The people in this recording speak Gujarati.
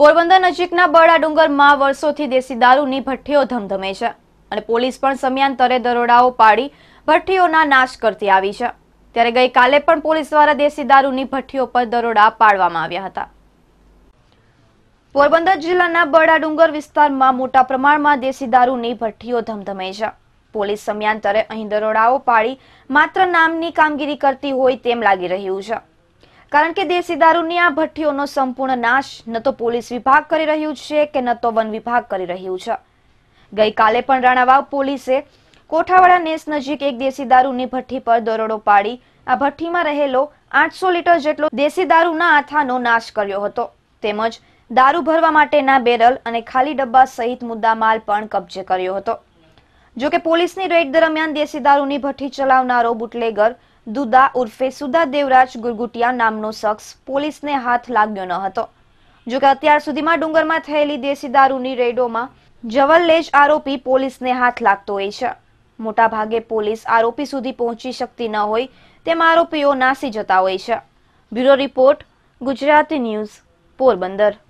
પોરબંદર નજીકના બરડા ડુંગરમાં વર્ષોથી દેશી દારૂની ભઠ્ઠીઓ ધમધમે છે અને પોલીસ પણ સમયાંતરે દરોડાઓ પાડી ભઠ્ઠીઓના નાશ કરતી આવી છે ત્યારે ગઈકાલે પણ પોલીસ દ્વારા દેશી દારૂની ભઠ્ઠીઓ પર દરોડા પાડવામાં આવ્યા હતા પોરબંદર જિલ્લાના બરડા ડુંગર વિસ્તારમાં મોટા પ્રમાણમાં દેશી દારૂની ભઠ્ઠીઓ ધમધમે છે પોલીસ સમયાંતરે અહીં દરોડાઓ પાડી માત્ર નામની કામગીરી કરતી હોય તેમ લાગી રહ્યું છે કારણ કે દેશી દારૂની આ ભઠ્ઠીઓનો સંપૂર્ણ નાશ ન તો પોલીસ વિભાગ કરી રહ્યું છે કે ન તો વન વિભાગ કરી રહ્યું છે ગઈકાલે પણ રાણાવાવ પોલીસે કોઠાવાડા નેસ નજીક એક દેશી દારૂની ભઠ્ઠી પર દરોડો પાડી આ ભઠ્ઠીમાં રહેલો આઠસો લીટર જેટલો દેશી દારૂના આથાનો નાશ કર્યો હતો તેમજ દારૂ ભરવા માટેના બેરલ અને ખાલી ડબ્બા સહિત મુદ્દા માલ પણ કબજે કર્યો હતો જો કે પોલીસની રેડ દરમિયાન દેશી દારૂની ભઠ્ઠી ચલાવનારો બુટલેગર દુદા ઉર્ફે સુદા દેવરાજ ગુરગુટિયા નામનો શખ્સ પોલીસને હાથ લાગ્યો ન હતો જોકે અત્યાર સુધીમાં ડુંગરમાં થયેલી દેશી દારૂની રેડોમાં જવલ્લેજ આરોપી પોલીસને હાથ લાગતો હોય છે મોટાભાગે પોલીસ આરોપી સુધી પહોંચી શકતી ન હોય તેમ આરોપીઓ નાસી જતા હોય છે bureau report Gujarati news Porbandar